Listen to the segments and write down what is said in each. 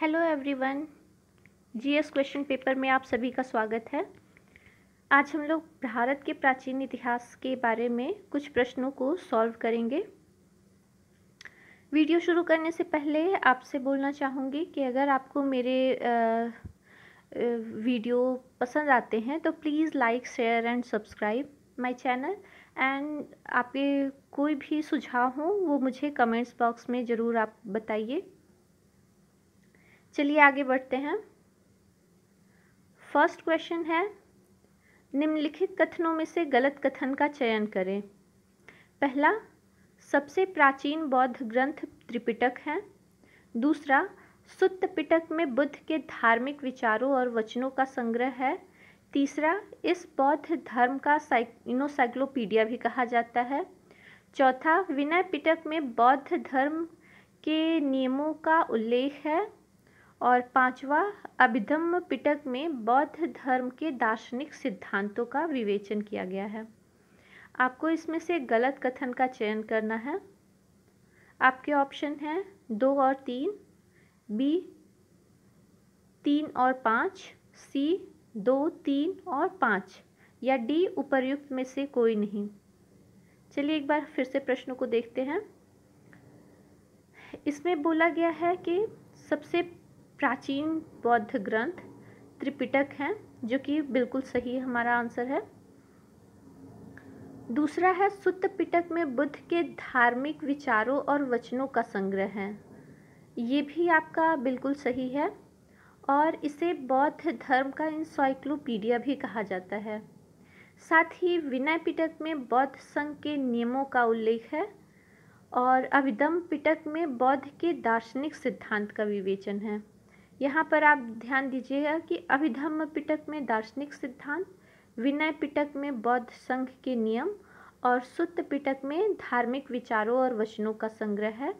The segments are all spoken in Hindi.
hello everyone GS question paper में आप सभी का स्वागत है आज हम लोग भारत के प्राचीन इतिहास के बारे में कुछ प्रश्नों को सॉल्व करेंगे वीडियो शुरू करने से पहले आपसे बोलना चाहूँगी कि अगर आपको मेरे वीडियो पसंद आते हैं तो please like share and subscribe my channel and आपके कोई भी सुझाव हो वो मुझे कमेंट्स बॉक्स में ज़रूर आप बताइए चलिए आगे बढ़ते हैं फर्स्ट क्वेश्चन है निम्नलिखित कथनों में से गलत कथन का चयन करें पहला सबसे प्राचीन बौद्ध ग्रंथ त्रिपिटक है दूसरा सुत्त पिटक में बुद्ध के धार्मिक विचारों और वचनों का संग्रह है तीसरा इस बौद्ध धर्म का इनोसाइक्लोपीडिया भी कहा जाता है चौथा विनय पिटक में बौद्ध धर्म के नियमों का उल्लेख है और पांचवा अभिधम्म पिटक में बौद्ध धर्म के दार्शनिक सिद्धांतों का विवेचन किया गया है आपको इसमें से गलत कथन का चयन करना है आपके ऑप्शन हैं दो और तीन बी तीन और पाँच सी दो तीन और पाँच या डी उपर्युक्त में से कोई नहीं चलिए एक बार फिर से प्रश्न को देखते हैं इसमें बोला गया है कि सबसे प्राचीन बौद्ध ग्रंथ त्रिपिटक है जो कि बिल्कुल सही हमारा आंसर है दूसरा है सुत्त पिटक में बुद्ध के धार्मिक विचारों और वचनों का संग्रह है ये भी आपका बिल्कुल सही है और इसे बौद्ध धर्म का इंसाइक्लोपीडिया भी कहा जाता है साथ ही विनय पिटक में बौद्ध संघ के नियमों का उल्लेख है और अविदम पिटक में बौद्ध के दार्शनिक सिद्धांत का विवेचन है यहाँ पर आप ध्यान दीजिएगा कि अभिधम्म पिटक में दार्शनिक सिद्धांत विनय पिटक में बौद्ध संघ के नियम और सुत्त पिटक में धार्मिक विचारों और वचनों का संग्रह है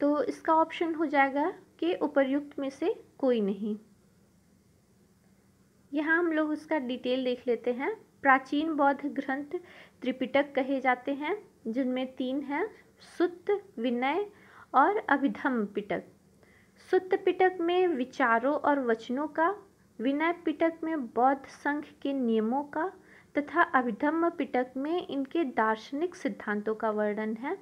तो इसका ऑप्शन हो जाएगा कि उपर्युक्त में से कोई नहीं यहाँ हम लोग उसका डिटेल देख लेते हैं प्राचीन बौद्ध ग्रंथ त्रिपिटक कहे जाते हैं जिनमें तीन हैं सुत्त विनय और अभिधम पिटक सुत्त पिटक में विचारों और वचनों का विनय पिटक में बौद्ध संघ के नियमों का तथा अभिधम्म पिटक में इनके दार्शनिक सिद्धांतों का वर्णन है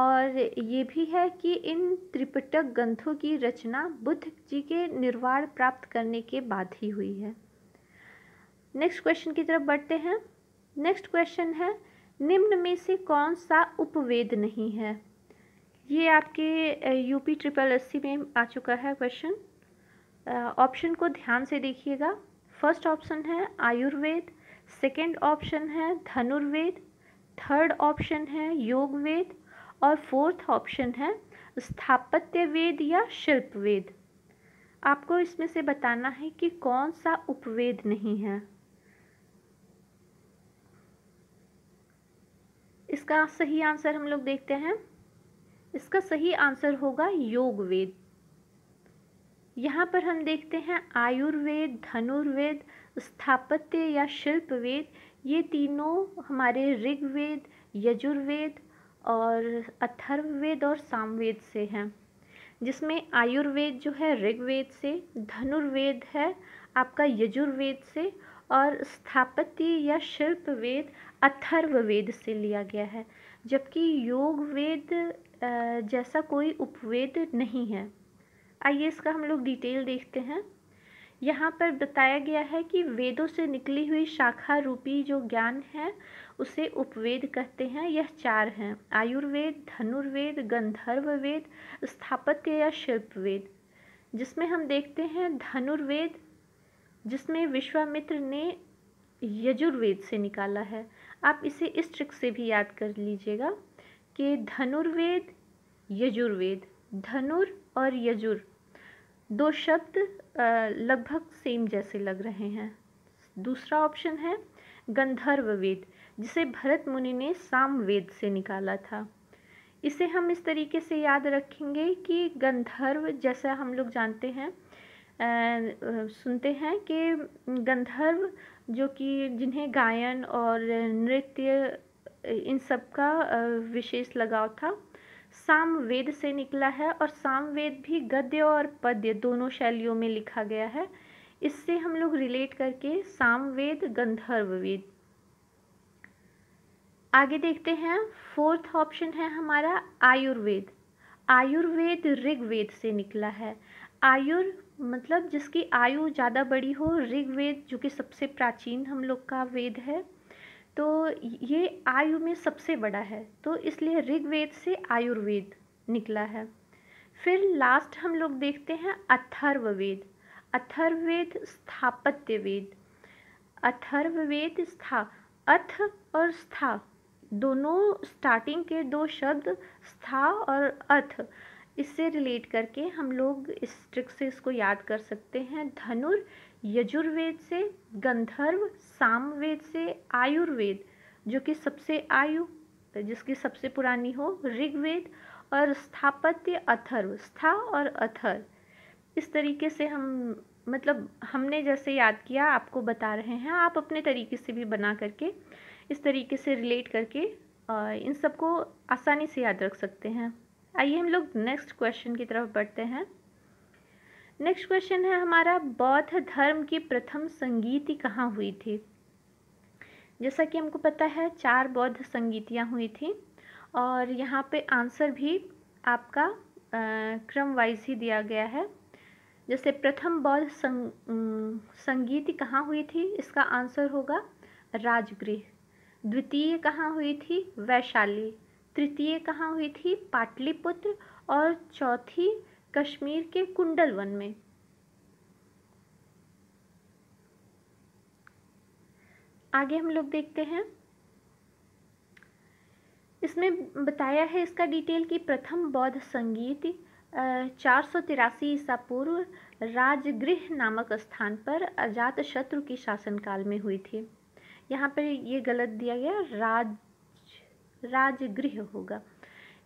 और ये भी है कि इन त्रिपिटक ग्रंथों की रचना बुद्ध जी के निर्वाण प्राप्त करने के बाद ही हुई है नेक्स्ट क्वेश्चन की तरफ बढ़ते हैं नेक्स्ट क्वेश्चन है निम्न में से कौन सा उपवेद नहीं है ये आपके यूपी ट्रिपल सी में आ चुका है क्वेश्चन ऑप्शन को ध्यान से देखिएगा फर्स्ट ऑप्शन है आयुर्वेद सेकंड ऑप्शन है धनुर्वेद थर्ड ऑप्शन है योग वेद और फोर्थ ऑप्शन है स्थापत्य वेद या शिल्प वेद आपको इसमें से बताना है कि कौन सा उपवेद नहीं है इसका सही आंसर हम लोग देखते हैं इसका सही आंसर होगा योग वेद यहाँ पर हम देखते हैं आयुर्वेद धनुर्वेद स्थापत्य या शिल्प वेद ये तीनों हमारे ऋग्वेद यजुर्वेद और अथर्ववेद और सामवेद से हैं जिसमें आयुर्वेद जो है ऋग्वेद से धनुर्वेद है आपका यजुर्वेद से और स्थापत्य या शिल्प वेद अथर्ववेद से लिया गया है जबकि योग वेद जैसा कोई उपवेद नहीं है आइए इसका हम लोग डिटेल देखते हैं यहाँ पर बताया गया है कि वेदों से निकली हुई शाखा रूपी जो ज्ञान है उसे उपवेद कहते हैं यह चार हैं आयुर्वेद धनुर्वेद गंधर्व वेद स्थापत्य या शिल्प वेद जिसमें हम देखते हैं धनुर्वेद जिसमें विश्वामित्र ने यजुर्वेद से निकाला है आप इसे इस ट्रिक से भी याद कर लीजिएगा के धनुर्वेद यजुर्वेद धनुर और यजुर दो शब्द लगभग सेम जैसे लग रहे हैं दूसरा ऑप्शन है गंधर्व वेद जिसे भरत मुनि ने सामवेद से निकाला था इसे हम इस तरीके से याद रखेंगे कि गंधर्व जैसा हम लोग जानते हैं सुनते हैं कि गंधर्व जो कि जिन्हें गायन और नृत्य इन सब का विशेष लगाव था सामवेद से निकला है और सामवेद भी गद्य और पद्य दोनों शैलियों में लिखा गया है इससे हम लोग रिलेट करके सामवेद गंधर्व वेद आगे देखते हैं फोर्थ ऑप्शन है हमारा आयुर्वेद आयुर्वेद ऋग्वेद से निकला है आयुर् मतलब जिसकी आयु ज़्यादा बड़ी हो ऋग्वेद जो कि सबसे प्राचीन हम लोग का वेद है तो ये आयु में सबसे बड़ा है तो इसलिए ऋग्वेद से आयुर्वेद निकला है फिर लास्ट हम लोग देखते हैं अथर्ववेद अथर्ववेद स्थापत्य वेद अथर्ववेद स्था अथ और स्था दोनों स्टार्टिंग के दो शब्द स्था और अथ इससे रिलेट करके हम लोग इस ट्रिक से इसको याद कर सकते हैं धनुर यजुर्वेद से गंधर्व सामवेद से आयुर्वेद जो कि सबसे आयु जिसकी सबसे पुरानी हो ऋग्वेद और स्थापत्य अथर्व स्था और अथर इस तरीके से हम मतलब हमने जैसे याद किया आपको बता रहे हैं आप अपने तरीके से भी बना करके इस तरीके से रिलेट करके इन सबको आसानी से याद रख सकते हैं आइए हम लोग नेक्स्ट क्वेश्चन की तरफ बढ़ते हैं नेक्स्ट क्वेश्चन है हमारा बौद्ध धर्म की प्रथम संगीति कहाँ हुई थी जैसा कि हमको पता है चार बौद्ध संगीतियाँ हुई थी और यहाँ पे आंसर भी आपका क्रम वाइज ही दिया गया है जैसे प्रथम बौद्ध संग, संगीति कहाँ हुई थी इसका आंसर होगा राजगृह द्वितीय कहाँ हुई थी वैशाली तृतीय कहाँ हुई थी पाटलिपुत्र और चौथी कश्मीर के कुंडल वन में आगे हम लोग देखते हैं इसमें बताया है इसका डिटेल कि प्रथम बौद्ध संगीत चार सौ तिरासी ईसा पूर्व राजगृह नामक स्थान पर अजात शत्रु की शासनकाल में हुई थी यहाँ पर ये गलत दिया गया राज राजगृह होगा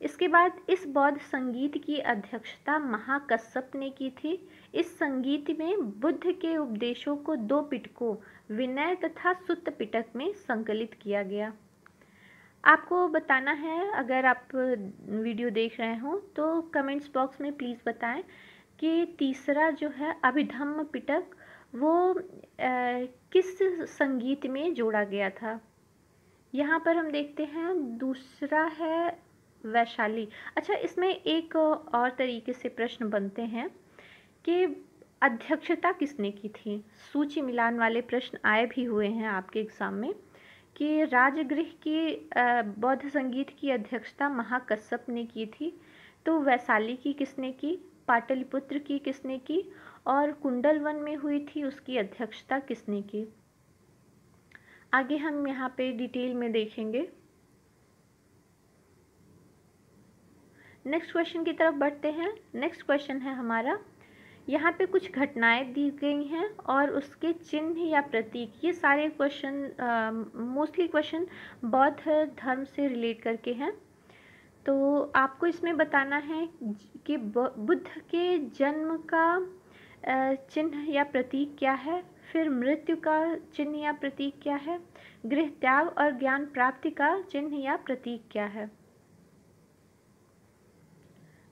इसके बाद इस बौद्ध संगीत की अध्यक्षता महाकश्यप ने की थी इस संगीत में बुद्ध के उपदेशों को दो पिटकों विनय तथा सुत्त पिटक में संकलित किया गया आपको बताना है अगर आप वीडियो देख रहे हो तो कमेंट्स बॉक्स में प्लीज़ बताएं कि तीसरा जो है अभिधम्म पिटक वो आ, किस संगीत में जोड़ा गया था यहाँ पर हम देखते हैं दूसरा है वैशाली अच्छा इसमें एक और तरीके से प्रश्न बनते हैं कि अध्यक्षता किसने की थी सूची मिलान वाले प्रश्न आए भी हुए हैं आपके एग्ज़ाम में कि राजगृह की बौद्ध संगीत की अध्यक्षता महाकश्यप ने की थी तो वैशाली की किसने की पाटलिपुत्र की किसने की और कुंडल वन में हुई थी उसकी अध्यक्षता किसने की आगे हम यहाँ पे डिटेल में देखेंगे नेक्स्ट क्वेश्चन की तरफ बढ़ते हैं नेक्स्ट क्वेश्चन है हमारा यहाँ पे कुछ घटनाएं दी गई हैं और उसके चिन्ह या प्रतीक ये सारे क्वेश्चन मोस्टली क्वेश्चन बौद्ध धर्म से रिलेट करके हैं तो आपको इसमें बताना है कि बुद्ध के जन्म का चिन्ह या प्रतीक क्या है फिर मृत्यु का चिन्ह या प्रतीक क्या है गृह त्याग और ज्ञान प्राप्ति का चिन्ह या प्रतीक क्या है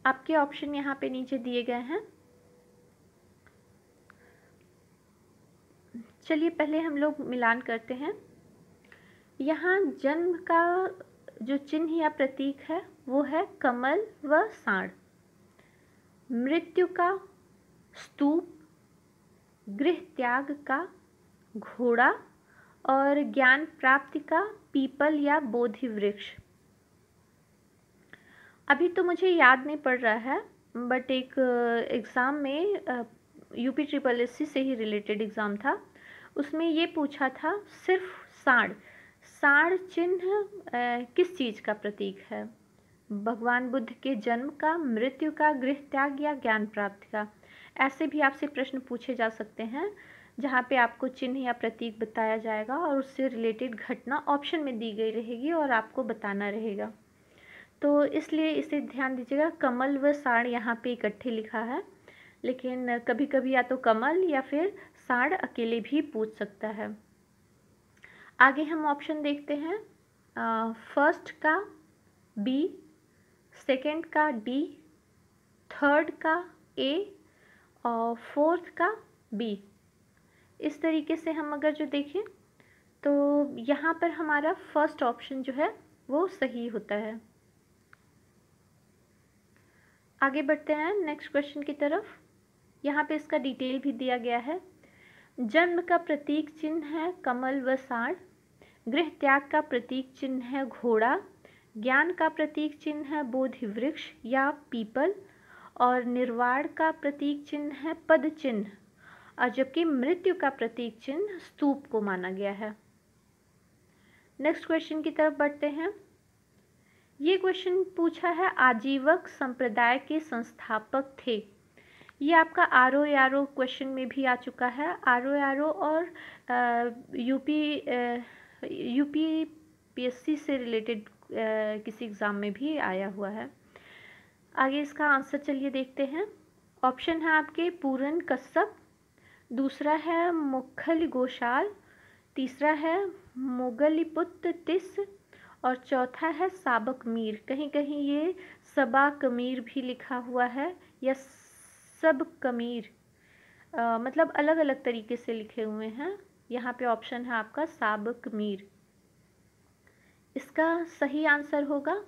आपके ऑप्शन यहाँ पे नीचे दिए गए हैं चलिए पहले हम लोग मिलान करते हैं यहाँ जन्म का जो चिन्ह या प्रतीक है वो है कमल व साण मृत्यु का स्तूप गृह त्याग का घोड़ा और ज्ञान प्राप्ति का पीपल या बोधि वृक्ष अभी तो मुझे याद नहीं पड़ रहा है बट एक एग्ज़ाम में यूपी ट्रिपल एस सी से ही रिलेटेड एग्ज़ाम था उसमें ये पूछा था सिर्फ साढ़ साढ़ चिन्ह किस चीज़ का प्रतीक है भगवान बुद्ध के जन्म का मृत्यु का गृह त्याग या ज्ञान प्राप्ति का ऐसे भी आपसे प्रश्न पूछे जा सकते हैं जहाँ पे आपको चिन्ह या प्रतीक बताया जाएगा और उससे रिलेटेड घटना ऑप्शन में दी गई रहेगी और आपको बताना रहेगा तो इसलिए इसे ध्यान दीजिएगा कमल व साण यहाँ पे इकट्ठे लिखा है लेकिन कभी कभी या तो कमल या फिर साण अकेले भी पूछ सकता है आगे हम ऑप्शन देखते हैं फर्स्ट का बी सेकंड का डी थर्ड का ए और फोर्थ का बी इस तरीके से हम अगर जो देखें तो यहाँ पर हमारा फर्स्ट ऑप्शन जो है वो सही होता है आगे बढ़ते हैं नेक्स्ट क्वेश्चन की तरफ यहाँ पे इसका डिटेल भी दिया गया है जन्म का प्रतीक चिन्ह है कमल व साढ़ गृह त्याग का प्रतीक चिन्ह है घोड़ा ज्ञान का प्रतीक चिन्ह है बोधि वृक्ष या पीपल और निर्वाण का प्रतीक चिन्ह है पद चिन्ह और जबकि मृत्यु का प्रतीक चिन्ह स्तूप को माना गया है नेक्स्ट क्वेश्चन की तरफ बढ़ते हैं ये क्वेश्चन पूछा है आजीवक संप्रदाय के संस्थापक थे ये आपका R O R O question में भी आ चुका है आर ओ आर ओ और यूपी यूपी पीएससी से रिलेटेड किसी एग्ज़ाम में भी आया हुआ है आगे इसका आंसर चलिए देखते हैं ऑप्शन है आपके पूरन कश्यप दूसरा है मुखल गोशाल तीसरा है मुगलिपुत्र तिस और चौथा है साबक मीर कहीं कहीं ये सबा कमीर भी लिखा हुआ है या सब कमीर आ, मतलब अलग अलग तरीके से लिखे हुए हैं यहाँ पे ऑप्शन है आपका साबक मीर इसका सही आंसर होगा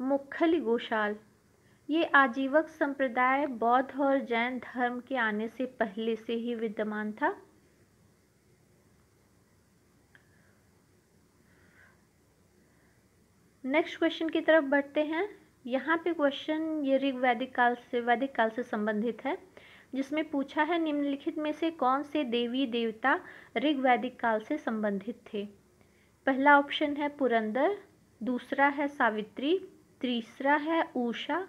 मुखली गोशाल ये आजीवक संप्रदाय बौद्ध और जैन धर्म के आने से पहले से ही विद्यमान था नेक्स्ट क्वेश्चन की तरफ बढ़ते हैं यहाँ पे क्वेश्चन ये ऋग वैदिक काल से वैदिक काल से संबंधित है जिसमें पूछा है निम्नलिखित में से कौन से देवी देवता ऋग वैदिक काल से संबंधित थे पहला ऑप्शन है पुरंदर दूसरा है सावित्री तीसरा है ऊषा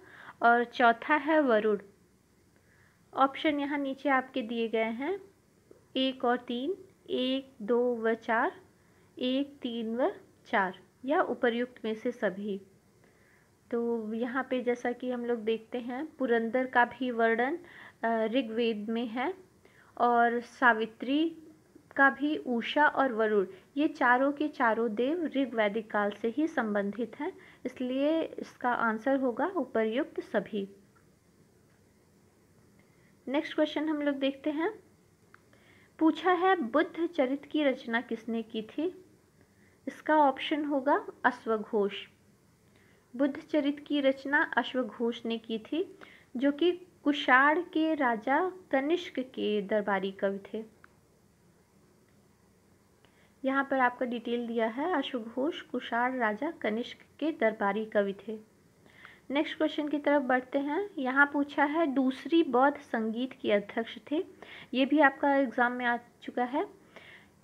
और चौथा है वरुण ऑप्शन यहाँ नीचे आपके दिए गए हैं एक और तीन एक दो व चार एक तीन व चार या उपर्युक्त में से सभी तो यहाँ पे जैसा कि हम लोग देखते हैं पुरंदर का भी वर्णन ऋग्वेद में है और सावित्री का भी उषा और वरुण ये चारों के चारों देव ऋग्वैदिक काल से ही संबंधित हैं इसलिए इसका आंसर होगा उपर्युक्त सभी नेक्स्ट क्वेश्चन हम लोग देखते हैं पूछा है बुद्ध चरित की रचना किसने की थी इसका ऑप्शन होगा अश्वघोष बुद्ध चरित की रचना अश्वघोष ने की थी जो कि कुषाण के राजा कनिष्क के दरबारी कवि थे यहाँ पर आपका डिटेल दिया है अश्वघोष कुषाण राजा कनिष्क के दरबारी कवि थे नेक्स्ट क्वेश्चन की तरफ बढ़ते हैं यहाँ पूछा है दूसरी बौद्ध संगीत के अध्यक्ष थे ये भी आपका एग्जाम में आ चुका है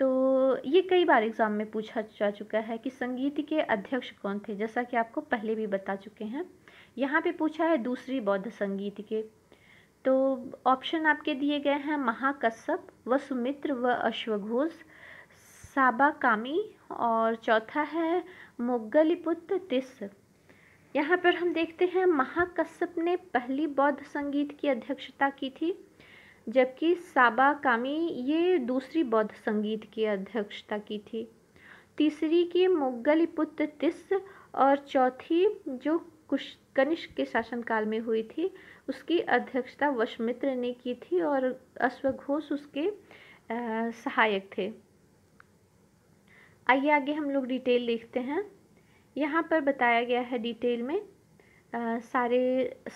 तो ये कई बार एग्ज़ाम में पूछा जा चुका है कि संगीत के अध्यक्ष कौन थे जैसा कि आपको पहले भी बता चुके हैं यहाँ पे पूछा है दूसरी बौद्ध संगीत के तो ऑप्शन आपके दिए गए हैं महाकश्यप व सुमित्र व अश्वघोष साबा कामी और चौथा है मोगलिपुत्र तिस यहाँ पर हम देखते हैं महाकश्यप ने पहली बौद्ध संगीत की अध्यक्षता की थी जबकि साबा कामी ये दूसरी बौद्ध संगीत की अध्यक्षता की थी तीसरी की मुगल पुत्र तिस और चौथी जो कुश कनिष्क के शासनकाल में हुई थी उसकी अध्यक्षता वशमित्र ने की थी और अश्वघोष उसके सहायक थे आइए आगे हम लोग डिटेल देखते हैं यहाँ पर बताया गया है डिटेल में सारे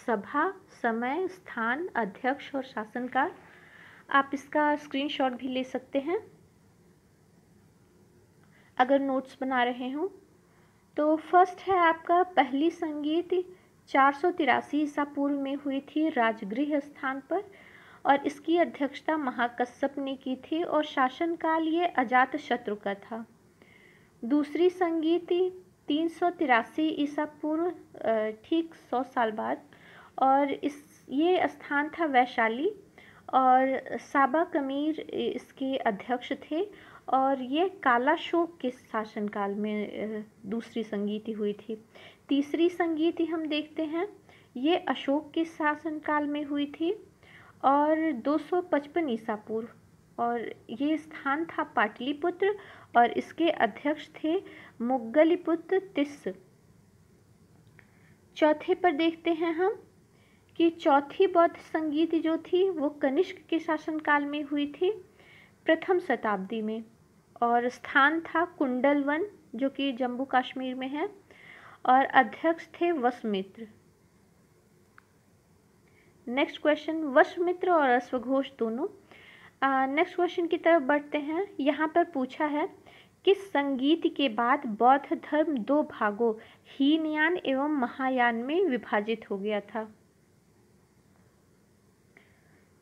सभा समय स्थान अध्यक्ष और शासनकार आप इसका स्क्रीनशॉट भी ले सकते हैं अगर नोट्स बना रहे हों तो फर्स्ट है आपका पहली संगीत चार सौ तिरासी ईसा पूर्व में हुई थी राजगृह स्थान पर और इसकी अध्यक्षता महाकश्यप ने की थी और शासनकाल ये अजात शत्रु का था दूसरी संगीत तीन सौ तिरासी ईसा पूर्व ठीक सौ साल बाद और इस ये स्थान था वैशाली और साबा कमीर इसके अध्यक्ष थे और ये काला शोक के शासनकाल में दूसरी संगीति हुई थी तीसरी संगीति हम देखते हैं ये अशोक के शासनकाल में हुई थी और 255 ईसा पूर्व और ये स्थान था पाटलिपुत्र और इसके अध्यक्ष थे मुगलिपुत्र तिस चौथे पर देखते हैं हम कि चौथी बौद्ध संगीत जो थी वो कनिष्क के शासनकाल में हुई थी प्रथम शताब्दी में और स्थान था कुंडल वन जो कि जम्मू कश्मीर में है और अध्यक्ष थे वसमित्र नेक्स्ट क्वेश्चन वसमित्र और अश्वघोष दोनों नेक्स्ट क्वेश्चन की तरफ बढ़ते हैं यहाँ पर पूछा है कि संगीत के बाद बौद्ध धर्म दो भागों हीनयान एवं महायान में विभाजित हो गया था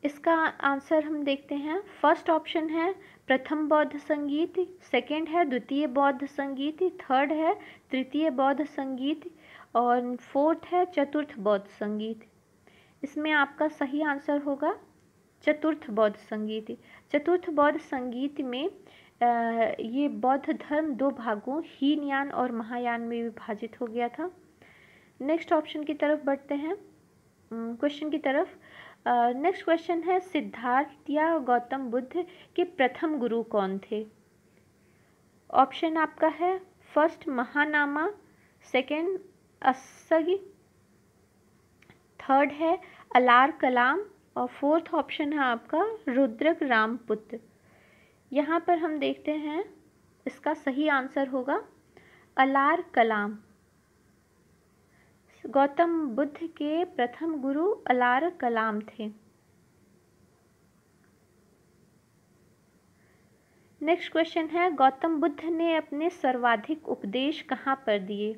इसका आंसर हम देखते हैं फर्स्ट ऑप्शन है प्रथम बौद्ध संगीत सेकंड है द्वितीय बौद्ध संगीत थर्ड है तृतीय बौद्ध संगीत और फोर्थ है चतुर्थ बौद्ध संगीत इसमें आपका सही आंसर होगा चतुर्थ बौद्ध संगीत चतुर्थ बौद्ध संगीत में ये बौद्ध धर्म दो भागों हीनयान और महायान में विभाजित हो गया था नेक्स्ट ऑप्शन की तरफ बढ़ते हैं क्वेश्चन की तरफ नेक्स्ट क्वेश्चन है सिद्धार्थ या गौतम बुद्ध के प्रथम गुरु कौन थे ऑप्शन आपका है first Mahanama second Asanga third है अलार कलाम और फोर्थ ऑप्शन है आपका रुद्रक रामपुत्र यहाँ पर हम देखते हैं इसका सही आंसर होगा अलार कलाम गौतम बुद्ध के प्रथम गुरु अलार कलाम थे नेक्स्ट क्वेश्चन है गौतम बुद्ध ने अपने सर्वाधिक उपदेश कहाँ पर दिए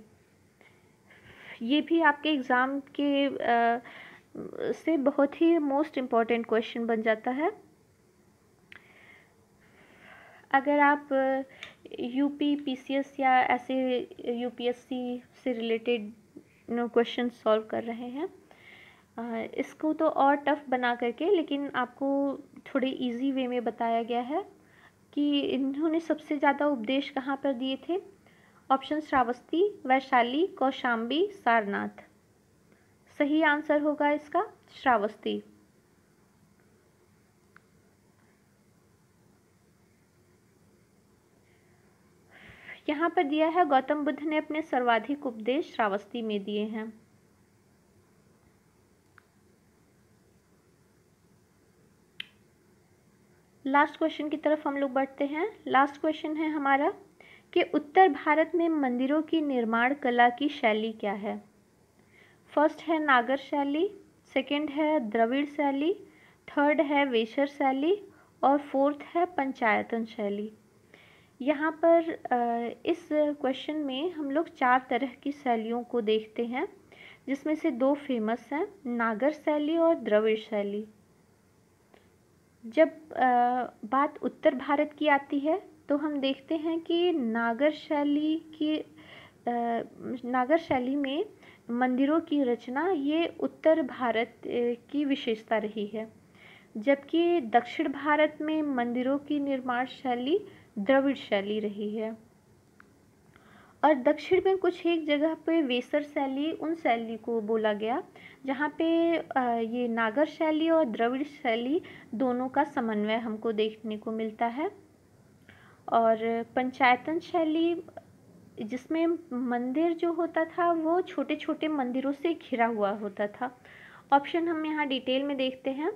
ये भी आपके एग्ज़ाम के आ, से बहुत ही मोस्ट इम्पॉर्टेंट क्वेश्चन बन जाता है अगर आप यूपी uh, पीसीएस या ऐसे यूपीएससी से रिलेटेड नो क्वेश्चन सॉल्व कर रहे हैं uh, इसको तो और टफ बना करके लेकिन आपको थोड़े इजी वे में बताया गया है कि इन्होंने सबसे ज़्यादा उपदेश कहाँ पर दिए थे ऑप्शन श्रावस्ती वैशाली कौशाम्बी सारनाथ सही आंसर होगा इसका श्रावस्ती यहाँ पर दिया है गौतम बुद्ध ने अपने सर्वाधिक उपदेश श्रावस्ती में दिए हैं लास्ट क्वेश्चन की तरफ हम लोग बढ़ते हैं लास्ट क्वेश्चन है हमारा कि उत्तर भारत में मंदिरों की निर्माण कला की शैली क्या है फर्स्ट है नागर शैली सेकेंड है द्रविड़ शैली थर्ड है वेशर शैली और फोर्थ है पंचायतन शैली यहाँ पर इस क्वेश्चन में हम लोग चार तरह की शैलियों को देखते हैं जिसमें से दो फेमस हैं नागर शैली और द्रविड़ शैली जब बात उत्तर भारत की आती है तो हम देखते हैं कि नागर शैली की नागर शैली में मंदिरों की रचना ये उत्तर भारत की विशेषता रही है जबकि दक्षिण भारत में मंदिरों की निर्माण शैली द्रविड़ शैली रही है और दक्षिण में कुछ एक जगह पे वेसर शैली उन शैली को बोला गया जहाँ पे ये नागर शैली और द्रविड़ शैली दोनों का समन्वय हमको देखने को मिलता है और पंचायतन शैली जिसमें मंदिर जो होता था वो छोटे छोटे मंदिरों से घिरा हुआ होता था ऑप्शन हम यहाँ डिटेल में देखते हैं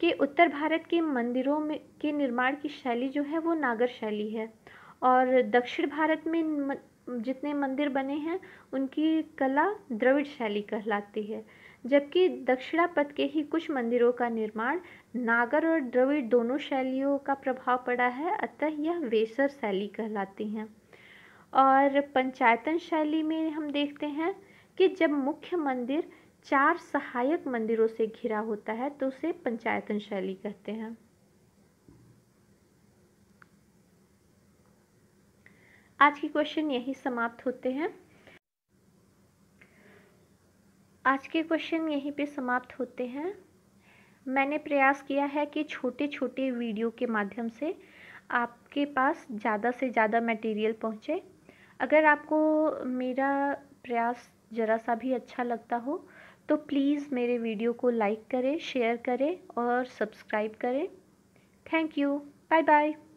कि उत्तर भारत के मंदिरों में के निर्माण की शैली जो है वो नागर शैली है और दक्षिण भारत में जितने मंदिर बने हैं उनकी कला द्रविड़ शैली कहलाती है जबकि दक्षिणापथ के ही कुछ मंदिरों का निर्माण नागर और द्रविड़ दोनों शैलियों का प्रभाव पड़ा है अतः यह वेसर शैली कहलाती हैं और पंचायतन शैली में हम देखते हैं कि जब मुख्य मंदिर चार सहायक मंदिरों से घिरा होता है तो उसे पंचायतन शैली कहते हैं आज के क्वेश्चन यही समाप्त होते हैं आज के क्वेश्चन यहीं पे समाप्त होते हैं मैंने प्रयास किया है कि छोटे छोटे वीडियो के माध्यम से आपके पास ज़्यादा से ज़्यादा मटेरियल पहुँचे अगर आपको मेरा प्रयास ज़रा सा भी अच्छा लगता हो तो प्लीज़ मेरे वीडियो को लाइक करें शेयर करें और सब्सक्राइब करें थैंक यू बाय बाय